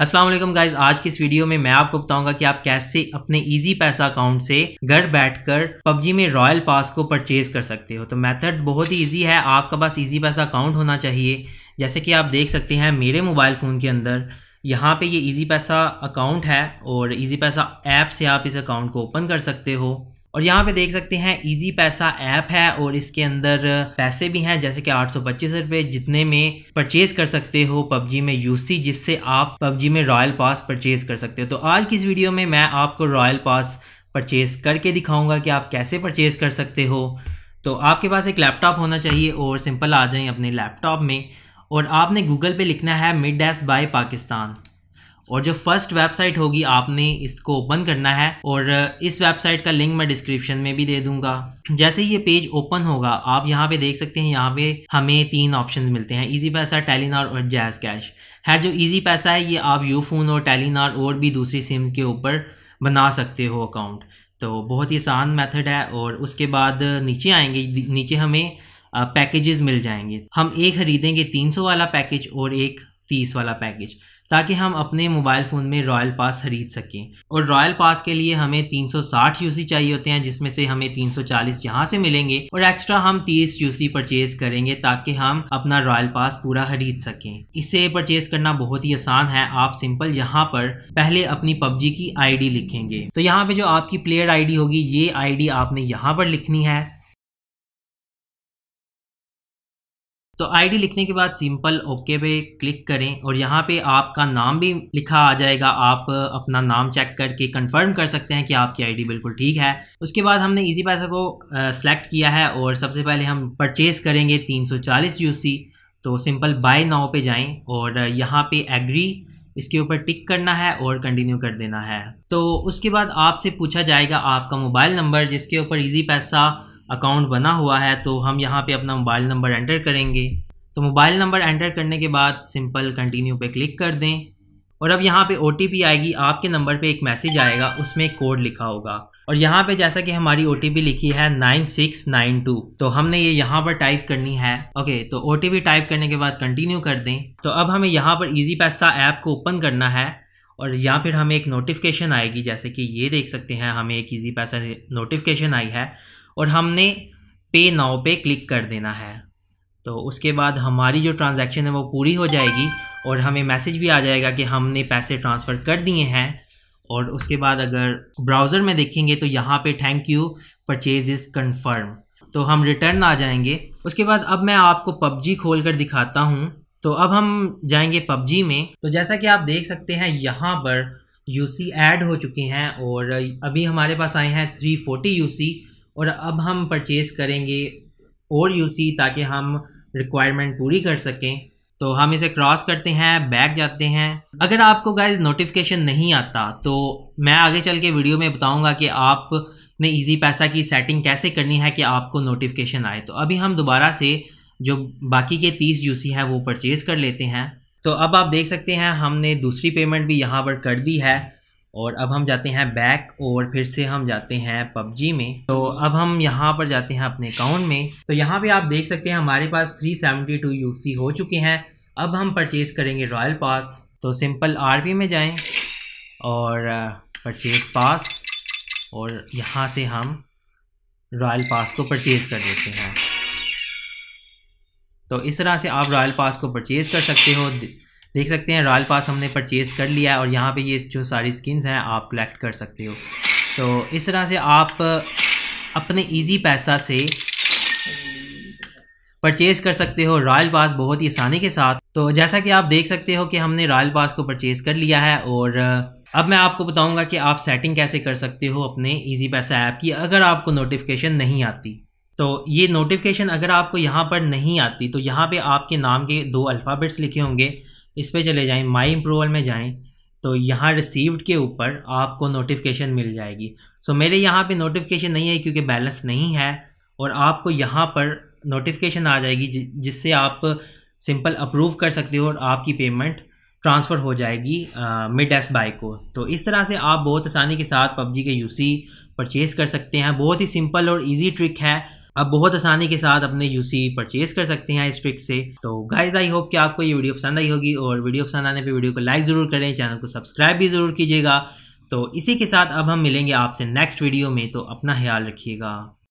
Aslam guys आज की इस वीडियो में मैं आपको बताऊंगा कि आप कैसे अपने इजी पैसा अकाउंट से घर बैठकर पबजी में रॉयल पास को परचेज कर सकते हो तो मेथड बहुत ही इजी है आपका पास इजी पैसा अकाउंट होना चाहिए जैसे कि आप देख सकते हैं मेरे मोबाइल फ़ोन के अंदर यहाँ पे ये इजी पैसा अकाउंट है और इजी पैसा ऐप से आप इस अकाउंट को ओपन कर सकते हो और यहाँ पे देख सकते हैं इजी पैसा ऐप है और इसके अंदर पैसे भी हैं जैसे कि आठ सौ जितने में परचेज कर सकते हो पबजी में यूसी जिससे आप पबजी में रॉयल पास परचेज कर सकते हो तो आज की इस वीडियो में मैं आपको रॉयल पास परचेज करके दिखाऊंगा कि आप कैसे परचेज कर सकते हो तो आपके पास एक लैपटॉप होना चाहिए और सिंपल आ जाए अपने लैपटॉप में और आपने गूगल पे लिखना है मिड डैस बाय पाकिस्तान और जो फर्स्ट वेबसाइट होगी आपने इसको ओपन करना है और इस वेबसाइट का लिंक मैं डिस्क्रिप्शन में भी दे दूंगा जैसे ही ये पेज ओपन होगा आप यहाँ पे देख सकते हैं यहाँ पे हमें तीन ऑप्शन मिलते हैं ईजी पैसा टेलीनार और जैज कैश है जो ईजी पैसा है ये आप यू फोन और टेलीनार और भी दूसरी सिम के ऊपर बना सकते हो अकाउंट तो बहुत ही आसान मेथड है और उसके बाद नीचे आएंगे नीचे हमें पैकेजेस मिल जाएंगे हम एक ख़रीदेंगे 300 वाला पैकेज और एक 30 वाला पैकेज ताकि हम अपने मोबाइल फ़ोन में रॉयल पास खरीद सकें और रॉयल पास के लिए हमें 360 यूसी चाहिए होते हैं जिसमें से हमें 340 यहाँ से मिलेंगे और एक्स्ट्रा हम 30 यूसी परचेज करेंगे ताकि हम अपना रॉयल पास पूरा खरीद सकें इसे परचेज करना बहुत ही आसान है आप सिंपल यहाँ पर पहले अपनी पबजी की आई लिखेंगे तो यहाँ पर जो आपकी प्लेयर आई होगी ये आई आपने यहाँ पर लिखनी है तो आईडी लिखने के बाद सिंपल ओके पे क्लिक करें और यहाँ पे आपका नाम भी लिखा आ जाएगा आप अपना नाम चेक करके कंफर्म कर सकते हैं कि आपकी आईडी बिल्कुल ठीक है उसके बाद हमने इजी पैसा को सेलेक्ट किया है और सबसे पहले हम परचेज करेंगे 340 यूसी तो सिंपल बाय नाउ पे जाएं और यहाँ पे एग्री इसके ऊपर टिक करना है और कंटिन्यू कर देना है तो उसके बाद आपसे पूछा जाएगा आपका मोबाइल नंबर जिसके ऊपर इजी पैसा अकाउंट बना हुआ है तो हम यहाँ पे अपना मोबाइल नंबर एंटर करेंगे तो मोबाइल नंबर एंटर करने के बाद सिंपल कंटिन्यू पे क्लिक कर दें और अब यहाँ पे ओ आएगी आपके नंबर पे एक मैसेज आएगा उसमें कोड लिखा होगा और यहाँ पे जैसा कि हमारी ओ लिखी है 9692 तो हमने ये यहाँ पर टाइप करनी है ओके तो ओ टाइप करने के बाद कंटिन्यू कर दें तो अब हमें यहाँ पर इजी पैसा ऐप को ओपन करना है और या फिर हमें एक नोटिफिकेशन आएगी जैसे कि ये देख सकते हैं हमें एक ईजी पैसा नोटिफिकेशन आई है और हमने पे नाव पे क्लिक कर देना है तो उसके बाद हमारी जो ट्रांजैक्शन है वो पूरी हो जाएगी और हमें मैसेज भी आ जाएगा कि हमने पैसे ट्रांसफ़र कर दिए हैं और उसके बाद अगर ब्राउज़र में देखेंगे तो यहाँ पे thank you purchase is confirm तो हम रिटर्न आ जाएंगे उसके बाद अब मैं आपको पबजी खोल कर दिखाता हूँ तो अब हम जाएंगे पबजी में तो जैसा कि आप देख सकते हैं यहाँ पर यूसी ऐड हो चुके हैं और अभी हमारे पास आए हैं 340 यूसी और अब हम परचेज़ करेंगे और यूसी ताकि हम रिक्वायरमेंट पूरी कर सकें तो हम इसे क्रॉस करते हैं बैक जाते हैं अगर आपको गाइज नोटिफिकेशन नहीं आता तो मैं आगे चल के वीडियो में बताऊंगा कि आपने इजी पैसा की सेटिंग कैसे करनी है कि आपको नोटिफिकेशन आए तो अभी हम दोबारा से जो बाकी के तीस यूसी हैं वो परचेज़ कर लेते हैं तो अब आप देख सकते हैं हमने दूसरी पेमेंट भी यहाँ पर कर दी है और अब हम जाते हैं बैक और फिर से हम जाते हैं पबजी में तो अब हम यहाँ पर जाते हैं अपने अकाउंट में तो यहाँ पे आप देख सकते हैं हमारे पास 372 सेवेंटी हो चुके हैं अब हम परचेज़ करेंगे रॉयल पास तो सिंपल आरपी में जाएं और परचेज़ uh, पास और यहाँ से हम रॉयल पास को परचेज़ कर देते हैं तो इस तरह से आप रॉयल पास को परचेज़ कर सकते हो देख सकते हैं रॉयल पास हमने परचेज़ कर लिया और यहाँ पर ये जो सारी स्किन्स हैं आप कलेक्ट कर सकते हो तो इस तरह से आप अपने ईजी पैसा से परचेज़ कर सकते हो रॉयल पास बहुत ही आसानी के साथ तो जैसा कि आप देख सकते हो कि हमने रॉयल पास को परचेज़ कर लिया है और अब मैं आपको बताऊंगा कि आप सेटिंग कैसे कर सकते हो अपने इजी पैसा ऐप की अगर आपको नोटिफिकेशन नहीं आती तो ये नोटिफिकेशन अगर आपको यहाँ पर नहीं आती तो यहाँ पे आपके नाम के दो अल्फ़ाबेट्स लिखे होंगे इस पर चले जाएँ माई अप्रूवल में जाएँ तो यहाँ रिसीव्ड के ऊपर आपको नोटिफिकेशन मिल जाएगी सो so, मेरे यहाँ पे नोटिफिकेशन नहीं है क्योंकि बैलेंस नहीं है और आपको यहाँ पर नोटिफिकेशन आ जाएगी जिससे आप सिंपल अप्रूव कर सकते हो और आपकी पेमेंट ट्रांसफ़र हो जाएगी मिड एस बाई को तो इस तरह से आप बहुत आसानी के साथ पबजी के यूसी परचेज़ कर सकते हैं बहुत ही सिंपल और इजी ट्रिक है आप बहुत आसानी के साथ अपने यूसी परचेज कर सकते हैं इस ट्रिक से तो गाइज आई होप कि आपको ये वीडियो पसंद आई होगी और वीडियो पसंद आने पर वीडियो को लाइक ज़रूर करें चैनल को सब्सक्राइब भी ज़रूर कीजिएगा तो इसी के साथ अब हम मिलेंगे आपसे नेक्स्ट वीडियो में तो अपना ख्याल रखिएगा